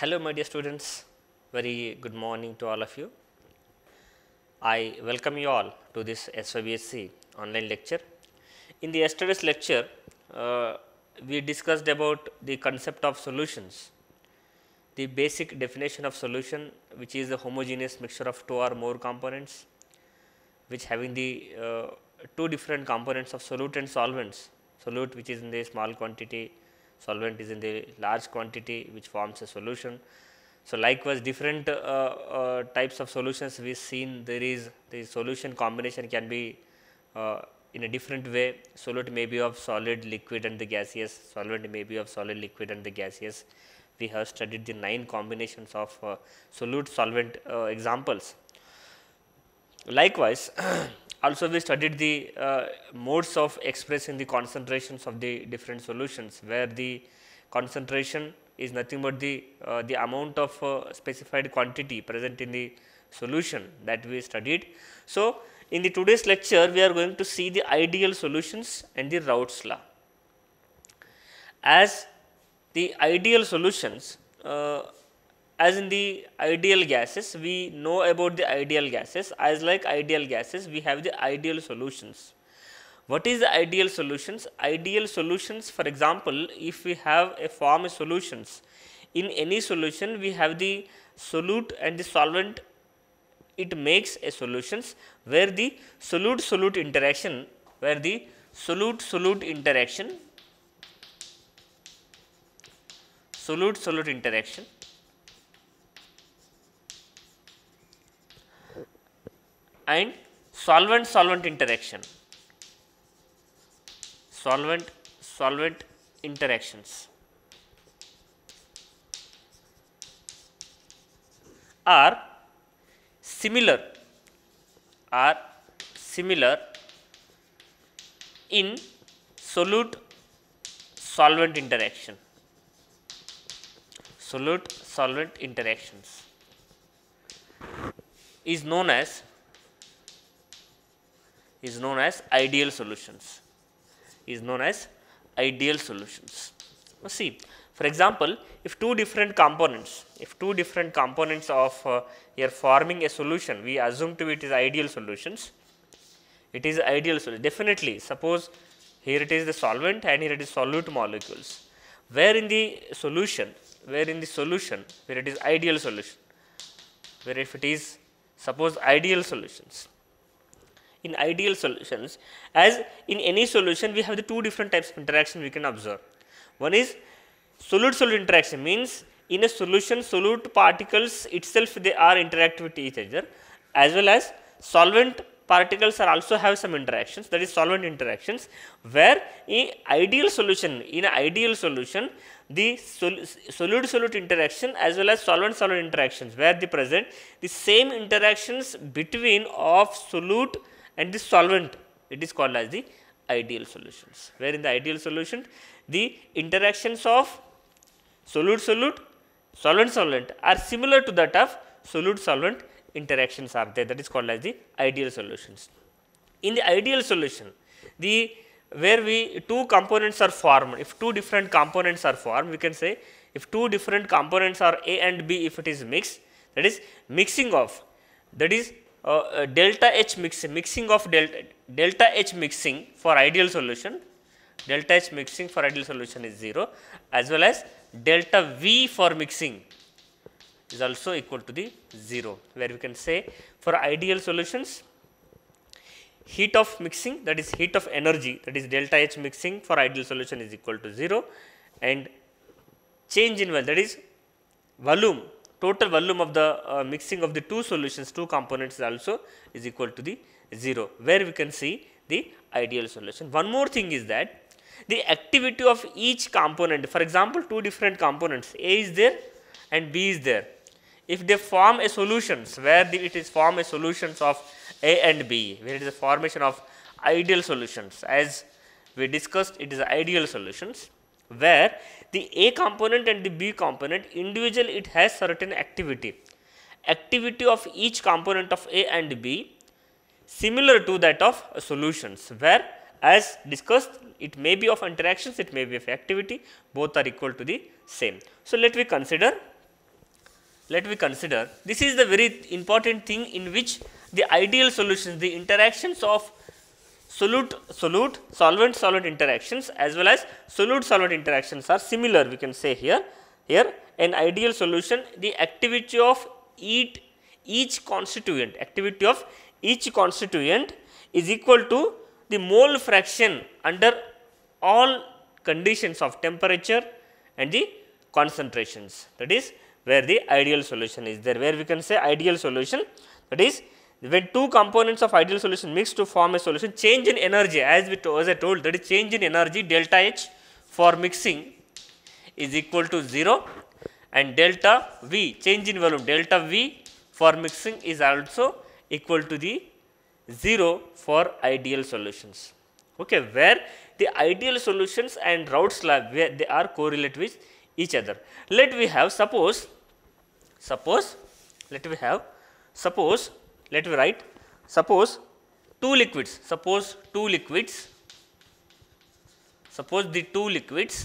Hello my dear students, very good morning to all of you. I welcome you all to this SYBSC online lecture. In the yesterday's lecture, uh, we discussed about the concept of solutions, the basic definition of solution which is a homogeneous mixture of two or more components which having the uh, two different components of solute and solvents, solute which is in the small quantity solvent is in the large quantity which forms a solution. So, likewise different uh, uh, types of solutions we seen there is the solution combination can be uh, in a different way solute may be of solid liquid and the gaseous solvent may be of solid liquid and the gaseous. We have studied the 9 combinations of uh, solute solvent uh, examples Likewise, also we studied the uh, modes of expressing the concentrations of the different solutions where the concentration is nothing but the, uh, the amount of uh, specified quantity present in the solution that we studied. So, in the today's lecture we are going to see the ideal solutions and the Raoult's law. As the ideal solutions uh, as in the ideal gases we know about the ideal gases as like ideal gases we have the ideal solutions what is the ideal solutions ideal solutions for example if we have a form solutions in any solution we have the solute and the solvent it makes a solutions where the solute solute interaction where the solute solute interaction solute solute interaction and solvent solvent interaction solvent solvent interactions are similar are similar in solute solvent interaction solute solvent interactions is known as is known as ideal solutions is known as ideal solutions. Now see for example, if two different components if two different components of uh, are forming a solution we assume to be it is ideal solutions it is ideal solution definitely suppose here it is the solvent and here it is solute molecules where in the solution where in the solution where it is ideal solution where if it is suppose ideal solutions in ideal solutions as in any solution we have the two different types of interaction we can observe. One is solute solute interaction means in a solution solute particles itself they are interact with each other as well as solvent particles are also have some interactions that is solvent interactions where in ideal solution in ideal solution the solute solute interaction as well as solvent solvent interactions where the present the same interactions between of solute and this solvent it is called as the ideal solutions, where in the ideal solution the interactions of solute-solute, solvent-solvent are similar to that of solute-solvent interactions are there that is called as the ideal solutions. In the ideal solution, the where we two components are formed, if two different components are formed, we can say if two different components are A and B if it is mixed, that is mixing of that is uh, uh, delta H mixing, mixing of delta, delta H mixing for ideal solution, delta H mixing for ideal solution is 0 as well as delta V for mixing is also equal to the 0 where we can say for ideal solutions heat of mixing that is heat of energy that is delta H mixing for ideal solution is equal to 0 and change in well that is volume total volume of the uh, mixing of the two solutions, two components also is equal to the 0, where we can see the ideal solution. One more thing is that the activity of each component, for example, two different components, A is there and B is there. If they form a solutions, where the, it is form a solutions of A and B, where it is a formation of ideal solutions, as we discussed, it is ideal solutions where the A component and the B component individual it has certain activity. Activity of each component of A and B similar to that of solutions where as discussed it may be of interactions, it may be of activity both are equal to the same. So, let we consider let me consider this is the very important thing in which the ideal solutions the interactions of solute solute solvent solvent interactions as well as solute solvent interactions are similar we can say here here an ideal solution the activity of each each constituent activity of each constituent is equal to the mole fraction under all conditions of temperature and the concentrations that is where the ideal solution is there where we can say ideal solution that is when two components of ideal solution mix to form a solution change in energy as we as I told that is change in energy delta H for mixing is equal to 0 and delta V change in volume delta V for mixing is also equal to the 0 for ideal solutions okay where the ideal solutions and Routes lab where they are correlate with each other let we have suppose suppose let we have suppose let me write suppose two liquids suppose two liquids suppose the two liquids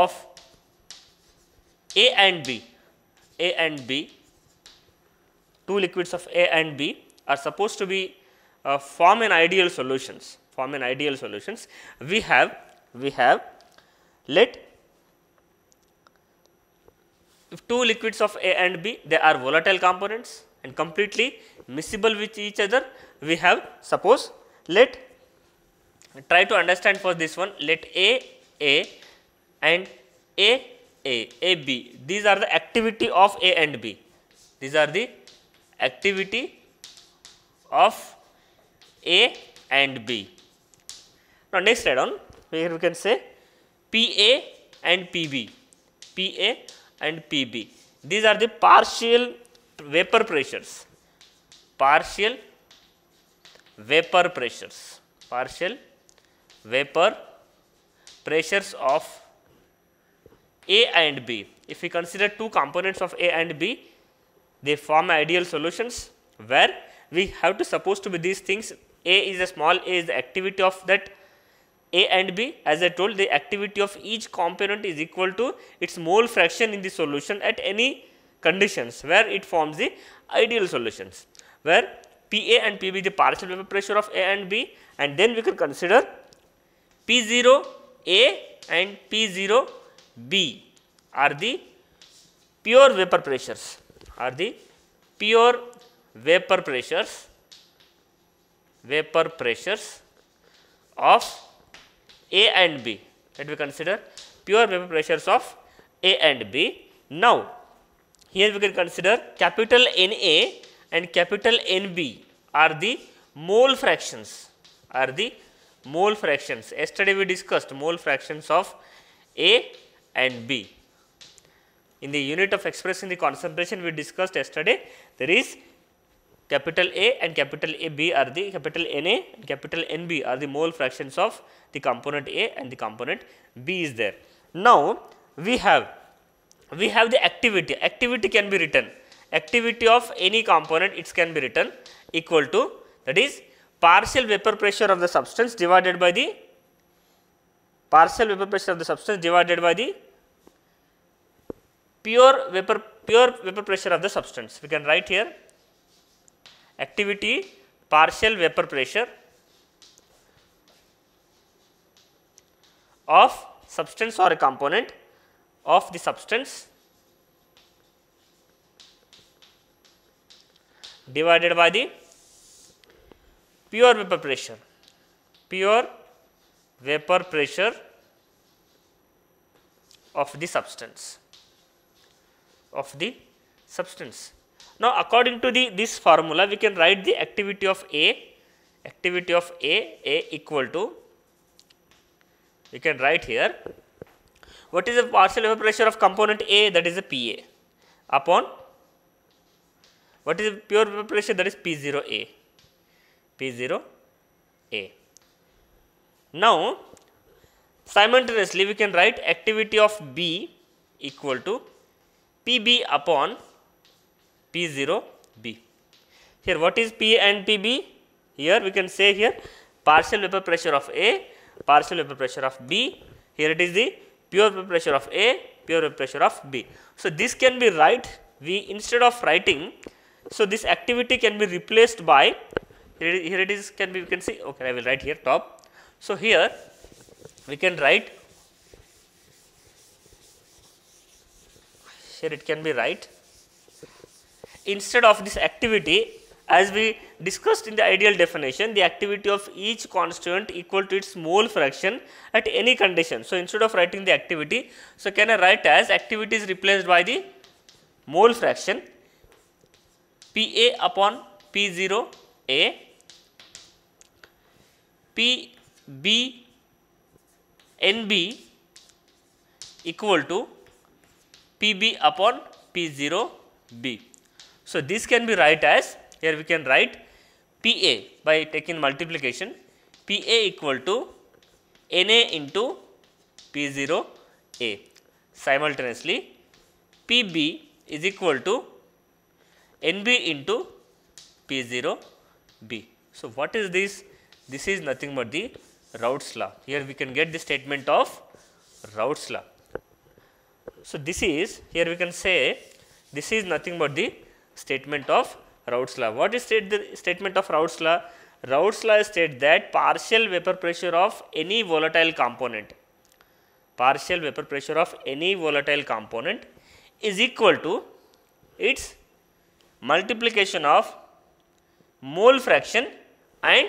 of A and B A and B two liquids of A and B are supposed to be uh, form an ideal solutions form an ideal solutions we have we have let if two liquids of A and B they are volatile components and completely miscible with each other we have suppose let try to understand for this one let A A and A A A B these are the activity of A and B these are the activity of A and B. Now next slide on here we can say PA and P B P A and Pb. These are the partial vapor pressures, partial vapor pressures, partial vapor pressures of A and B. If we consider two components of A and B, they form ideal solutions where we have to suppose to be these things A is a small a is the activity of that a and B as I told the activity of each component is equal to its mole fraction in the solution at any conditions where it forms the ideal solutions where PA and PB the partial vapor pressure of A and B and then we can consider P0 A and P0 B are the pure vapor pressures are the pure vapor pressures vapor pressures of a and B. Let me consider pure vapor pressures of A and B. Now, here we can consider capital Na and capital Nb are the mole fractions, are the mole fractions. Yesterday we discussed mole fractions of A and B. In the unit of expressing the concentration we discussed yesterday, there is capital A and capital AB are the capital NA and capital NB are the mole fractions of the component A and the component B is there. Now, we have we have the activity, activity can be written, activity of any component it can be written equal to that is partial vapor pressure of the substance divided by the partial vapor pressure of the substance divided by the pure vapor pure vapor pressure of the substance. We can write here activity partial vapor pressure of substance or a component of the substance divided by the pure vapor pressure pure vapor pressure of the substance of the substance now, according to the this formula, we can write the activity of A, activity of A, A equal to, we can write here, what is the partial pressure of component A that is a PA upon what is the pure pressure? that is P0A, P0A. Now, simultaneously we can write activity of B equal to PB upon P0B. Here what is P and PB? Here we can say here partial vapor pressure of A, partial vapor pressure of B. Here it is the pure vapor pressure of A, pure vapor pressure of B. So, this can be right we instead of writing. So, this activity can be replaced by here, here it is can be we can see okay I will write here top. So, here we can write here it can be right instead of this activity as we discussed in the ideal definition the activity of each constituent equal to its mole fraction at any condition. So, instead of writing the activity, so can I write as activity is replaced by the mole fraction PA upon P0 A PB NB equal to PB upon P0 B. So, this can be write as here we can write P A by taking multiplication P A equal to N A into P 0 A simultaneously P B is equal to N B into P 0 B. So, what is this? This is nothing but the Rout's law. Here we can get the statement of Rout's law. So, this is here we can say this is nothing but the statement of Raoult's law. What is state the statement of Raoult's law? Raoult's law states that partial vapor pressure of any volatile component, partial vapor pressure of any volatile component is equal to its multiplication of mole fraction and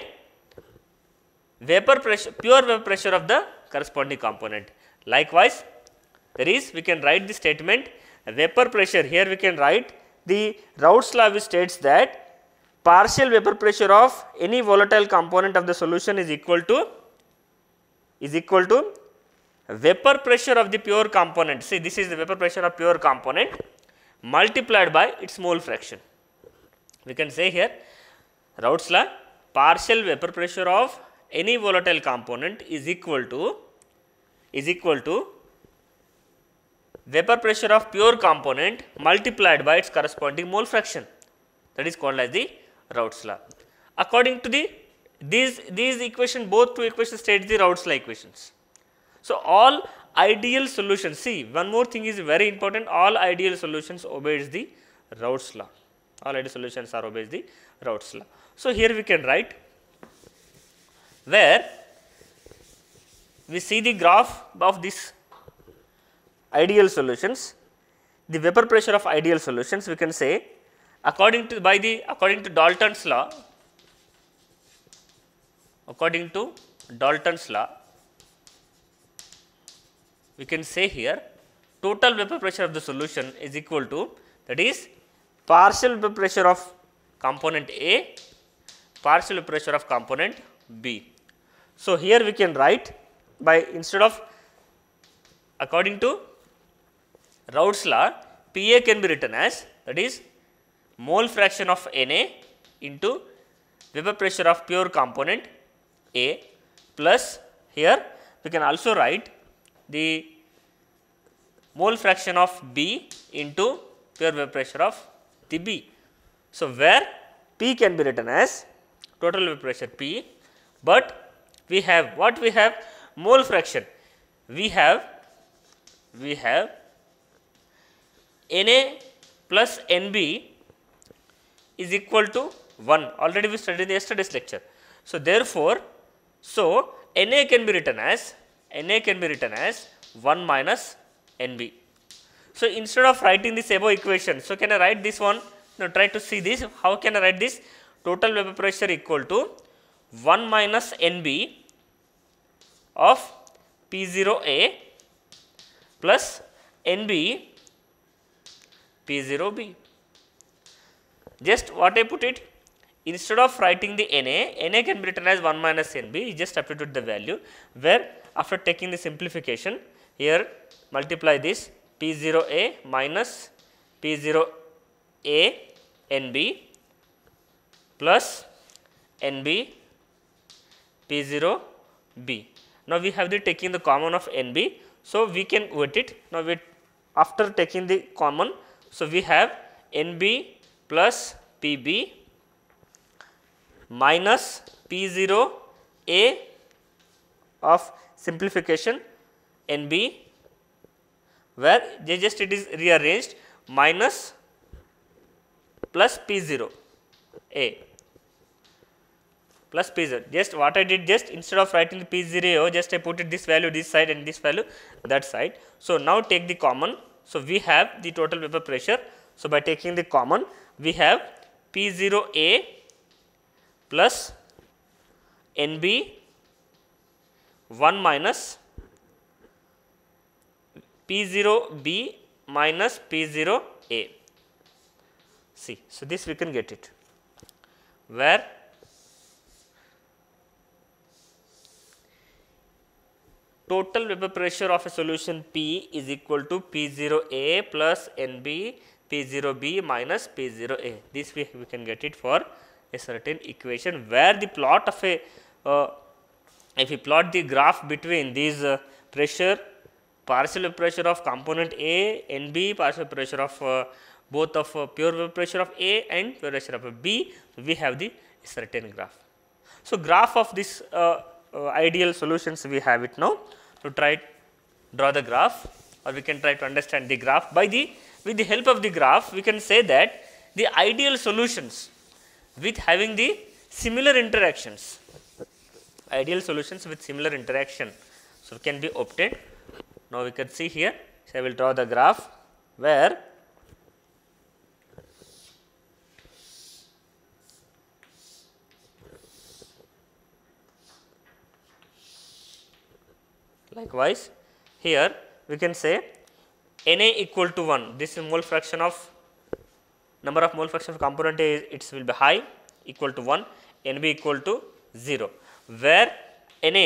vapor pressure, pure vapor pressure of the corresponding component. Likewise, there is we can write the statement vapor pressure here we can write the raut states that partial vapor pressure of any volatile component of the solution is equal to is equal to vapor pressure of the pure component. See this is the vapor pressure of pure component multiplied by its mole fraction. We can say here Rout's law partial vapor pressure of any volatile component is equal to is equal to vapor pressure of pure component multiplied by its corresponding mole fraction that is called as the Raoult's law. According to the these these equation both two equations state the Raoult's law equations. So, all ideal solutions see one more thing is very important all ideal solutions obeys the Raoult's law all ideal solutions are obeys the Raoult's law. So, here we can write where we see the graph of this ideal solutions, the vapor pressure of ideal solutions we can say according to by the according to Dalton's law, according to Dalton's law, we can say here total vapor pressure of the solution is equal to that is partial vapor pressure of component A, partial pressure of component B. So, here we can write by instead of according to Routes law Pa can be written as that is mole fraction of Na into vapor pressure of pure component A plus here we can also write the mole fraction of B into pure vapor pressure of the B. So, where P can be written as total vapor pressure P, but we have what we have mole fraction we have we have Na plus Nb is equal to 1 already we studied in yesterday's lecture. So, therefore, so Na can be written as Na can be written as 1 minus Nb. So, instead of writing this above equation, so can I write this one? Now, try to see this. How can I write this? Total vapor pressure equal to 1 minus Nb of P0A plus Nb P0b. Just what I put it instead of writing the Na, Na can be written as 1 minus Nb you just substitute the value where after taking the simplification here multiply this P0a minus P0a Nb plus Nb P0b. Now, we have the taking the common of Nb. So, we can wait it. Now, we after taking the common so, we have NB plus PB minus P0 A of simplification NB where just it is rearranged minus plus P0 A plus P0 just what I did just instead of writing the P0 just I put it this value this side and this value that side. So, now take the common so, we have the total vapor pressure. So, by taking the common we have P0A plus NB 1 minus P0B minus P0A. See, so this we can get it where total vapor pressure of a solution P is equal to P0A plus NB P0B minus P0A. This we, we can get it for a certain equation where the plot of a, uh, if we plot the graph between these uh, pressure, partial pressure of component A, NB, partial pressure of uh, both of uh, pure vapor pressure of A and pure pressure of B, we have the certain graph. So, graph of this uh, uh, ideal solutions we have it now to try draw the graph or we can try to understand the graph by the with the help of the graph we can say that the ideal solutions with having the similar interactions ideal solutions with similar interaction so can be obtained now we can see here so i will draw the graph where Likewise, here we can say Na equal to 1, this mole fraction of number of mole fraction of component A it will be high equal to 1, Nb equal to 0, where Na,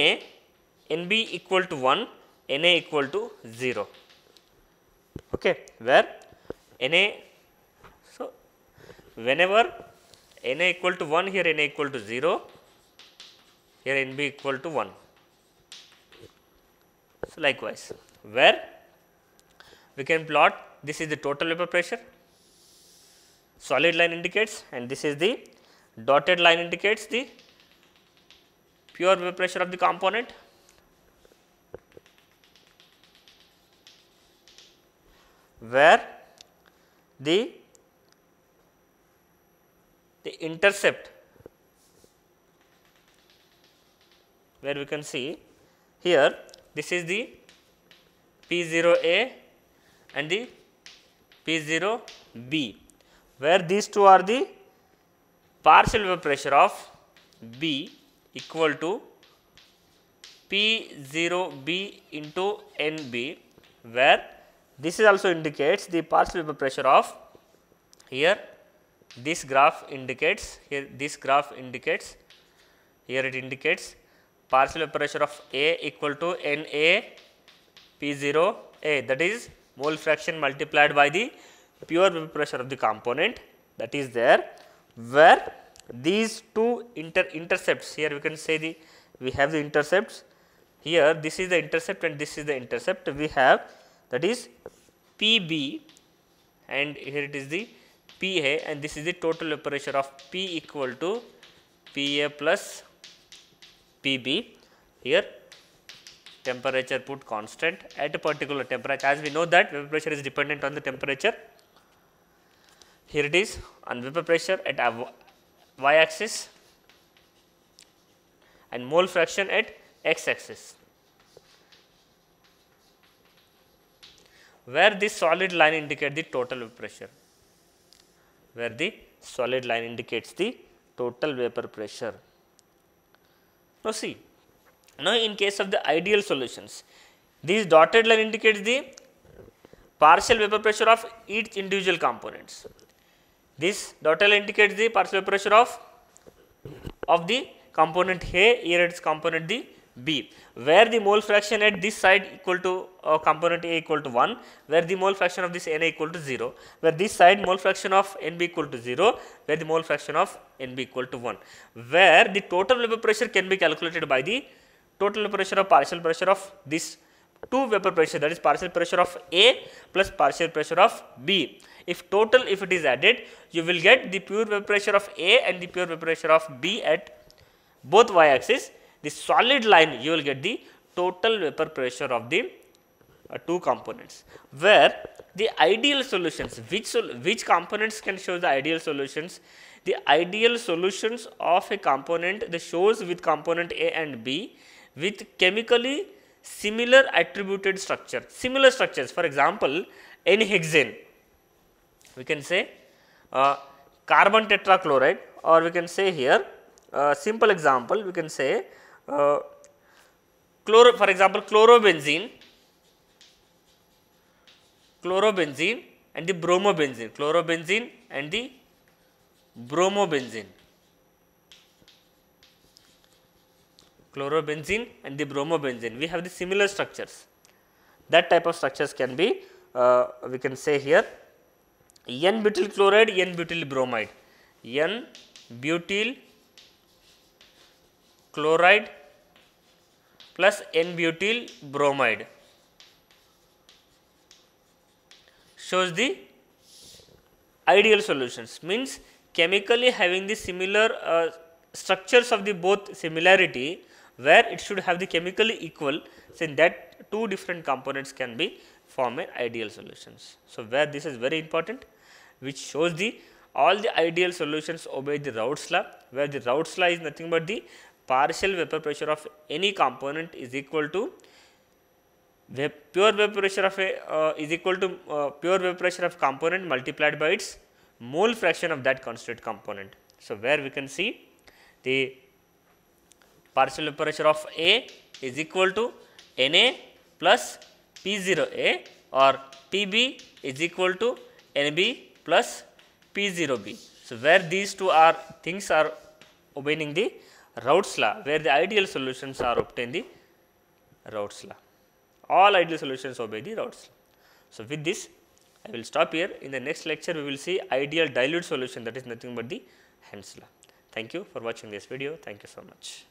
Nb equal to 1, Na equal to 0, okay, where Na, so whenever Na equal to 1 here Na equal to 0, here Nb equal to 1. So, likewise where we can plot this is the total vapor pressure solid line indicates and this is the dotted line indicates the pure vapor pressure of the component. where the the intercept where we can see here this is the P0A and the P0B, where these two are the partial vapor pressure of B equal to P0B into NB, where this is also indicates the partial vapor pressure of here this graph indicates here this graph indicates here it indicates partial pressure of A equal to Na P0A that is mole fraction multiplied by the pure pressure of the component that is there where these two inter intercepts here we can say the we have the intercepts here this is the intercept and this is the intercept we have that is PB and here it is the PA and this is the total pressure of P equal to PA plus PB here temperature put constant at a particular temperature as we know that vapor pressure is dependent on the temperature. Here it is on vapor pressure at y axis and mole fraction at x axis. Where this solid line indicates the total vapor pressure, where the solid line indicates the total vapor pressure. Now see, now in case of the ideal solutions, these dotted line indicates the partial vapor pressure of each individual components. This dotted line indicates the partial vapor pressure of, of the component A, here it is component D B, where the mole fraction at this side equal to uh, component A equal to 1, where the mole fraction of this Na equal to 0, where this side mole fraction of Nb equal to 0, where the mole fraction of Nb equal to 1, where the total vapor pressure can be calculated by the total vapor pressure or partial pressure of this two vapor pressure that is partial pressure of A plus partial pressure of B. If total if it is added, you will get the pure vapor pressure of A and the pure vapor pressure of B at both y axis the solid line you will get the total vapor pressure of the uh, two components where the ideal solutions which sol which components can show the ideal solutions the ideal solutions of a component the shows with component a and b with chemically similar attributed structure similar structures for example n hexane we can say uh, carbon tetrachloride or we can say here uh, simple example we can say uh, chloro, for example, chlorobenzene, chlorobenzene and the bromobenzene, chlorobenzene and the bromobenzene. chlorobenzene and the bromobenzene we have the similar structures that type of structures can be uh, we can say here n butyl chloride n butyl bromide n butyl chloride plus N-butyl bromide shows the ideal solutions means chemically having the similar uh, structures of the both similarity where it should have the chemically equal so that two different components can be form an ideal solutions. So, where this is very important which shows the all the ideal solutions obey the Routes law where the Routes law is nothing but the partial vapor pressure of any component is equal to pure vapor pressure of a uh, is equal to uh, pure vapor pressure of component multiplied by its mole fraction of that constituent component. So, where we can see the partial vapor pressure of A is equal to Na plus P0A or Pb is equal to Nb plus P0b. So, where these two are things are obeying the Rout's law where the ideal solutions are obtained the Rout's law. All ideal solutions obey the Rout's law. So, with this I will stop here. In the next lecture we will see ideal dilute solution that is nothing but the Hand's law. Thank you for watching this video. Thank you so much.